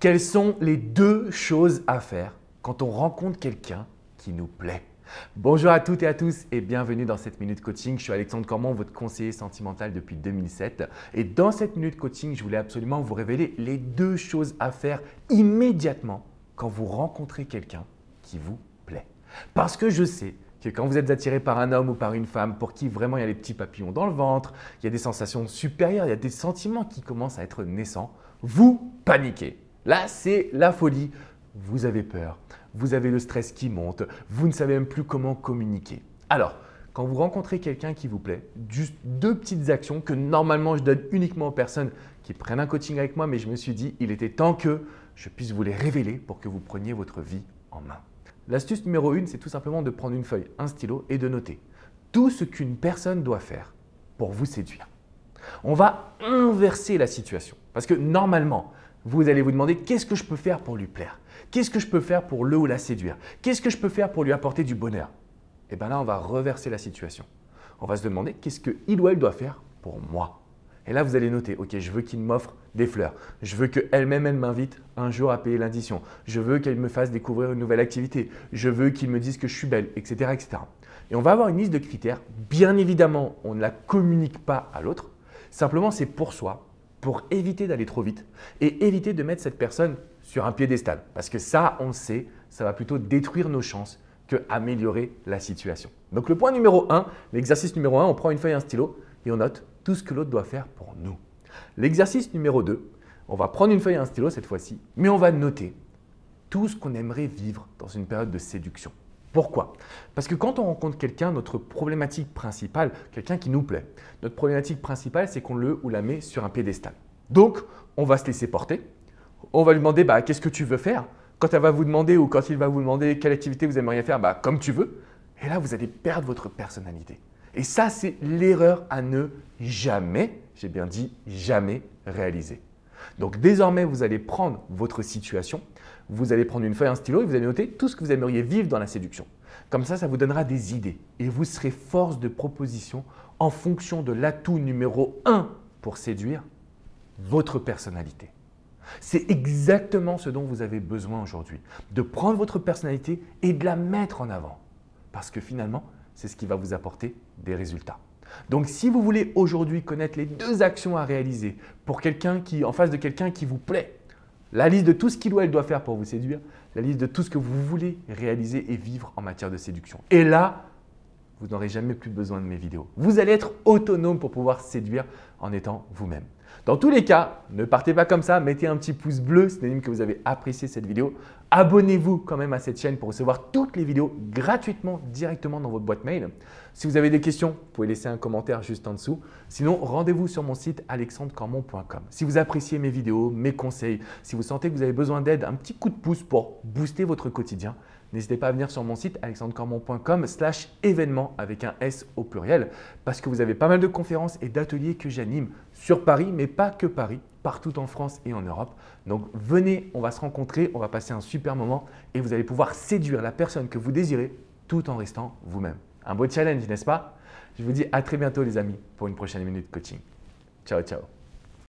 Quelles sont les deux choses à faire quand on rencontre quelqu'un qui nous plaît Bonjour à toutes et à tous et bienvenue dans cette minute coaching. Je suis Alexandre Cormont, votre conseiller sentimental depuis 2007. Et dans cette minute coaching, je voulais absolument vous révéler les deux choses à faire immédiatement quand vous rencontrez quelqu'un qui vous plaît. Parce que je sais que quand vous êtes attiré par un homme ou par une femme pour qui vraiment il y a les petits papillons dans le ventre, il y a des sensations supérieures, il y a des sentiments qui commencent à être naissants, vous paniquez. Là, c'est la folie. Vous avez peur, vous avez le stress qui monte, vous ne savez même plus comment communiquer. Alors, quand vous rencontrez quelqu'un qui vous plaît, juste deux petites actions que normalement je donne uniquement aux personnes qui prennent un coaching avec moi, mais je me suis dit, il était temps que je puisse vous les révéler pour que vous preniez votre vie en main. L'astuce numéro 1, c'est tout simplement de prendre une feuille, un stylo et de noter tout ce qu'une personne doit faire pour vous séduire. On va inverser la situation parce que normalement, vous allez vous demander qu'est-ce que je peux faire pour lui plaire Qu'est-ce que je peux faire pour le ou la séduire Qu'est-ce que je peux faire pour lui apporter du bonheur Et eh bien là, on va reverser la situation. On va se demander qu'est-ce il ou elle doit faire pour moi Et là, vous allez noter, ok, je veux qu'il m'offre des fleurs. Je veux qu'elle-même, elle, m'invite un jour à payer l'addition. Je veux qu'elle me fasse découvrir une nouvelle activité. Je veux qu'il me dise que je suis belle, etc., etc. Et on va avoir une liste de critères. Bien évidemment, on ne la communique pas à l'autre. Simplement, c'est pour soi pour éviter d'aller trop vite et éviter de mettre cette personne sur un piédestal. Parce que ça, on le sait, ça va plutôt détruire nos chances que améliorer la situation. Donc le point numéro 1, l'exercice numéro 1, on prend une feuille et un stylo et on note tout ce que l'autre doit faire pour nous. L'exercice numéro 2, on va prendre une feuille et un stylo cette fois-ci, mais on va noter tout ce qu'on aimerait vivre dans une période de séduction. Pourquoi Parce que quand on rencontre quelqu'un, notre problématique principale, quelqu'un qui nous plaît, notre problématique principale, c'est qu'on le ou la met sur un piédestal. Donc, on va se laisser porter. On va lui demander bah, qu'est-ce que tu veux faire Quand elle va vous demander ou quand il va vous demander quelle activité vous aimeriez faire, bah, comme tu veux. Et là, vous allez perdre votre personnalité. Et ça, c'est l'erreur à ne jamais, j'ai bien dit jamais, réaliser. Donc désormais, vous allez prendre votre situation, vous allez prendre une feuille, un stylo et vous allez noter tout ce que vous aimeriez vivre dans la séduction. Comme ça, ça vous donnera des idées et vous serez force de proposition en fonction de l'atout numéro 1 pour séduire, votre personnalité. C'est exactement ce dont vous avez besoin aujourd'hui, de prendre votre personnalité et de la mettre en avant. Parce que finalement, c'est ce qui va vous apporter des résultats. Donc si vous voulez aujourd'hui connaître les deux actions à réaliser pour quelqu'un qui en face de quelqu'un qui vous plaît, la liste de tout ce qu'il ou elle doit faire pour vous séduire, la liste de tout ce que vous voulez réaliser et vivre en matière de séduction. Et là, vous n'aurez jamais plus besoin de mes vidéos. Vous allez être autonome pour pouvoir séduire en étant vous-même. Dans tous les cas, ne partez pas comme ça, mettez un petit pouce bleu, c'est-à-dire que vous avez apprécié cette vidéo. Abonnez-vous quand même à cette chaîne pour recevoir toutes les vidéos gratuitement directement dans votre boîte mail. Si vous avez des questions, vous pouvez laisser un commentaire juste en dessous. Sinon, rendez-vous sur mon site alexandrecormon.com. Si vous appréciez mes vidéos, mes conseils, si vous sentez que vous avez besoin d'aide, un petit coup de pouce pour booster votre quotidien, n'hésitez pas à venir sur mon site alexandrecormon.com slash événement avec un S au pluriel parce que vous avez pas mal de conférences et d'ateliers que j'anime sur Paris, mais pas que Paris, partout en France et en Europe. Donc venez, on va se rencontrer, on va passer un super moment et vous allez pouvoir séduire la personne que vous désirez tout en restant vous-même. Un beau challenge, n'est-ce pas Je vous dis à très bientôt les amis pour une prochaine minute coaching. Ciao, ciao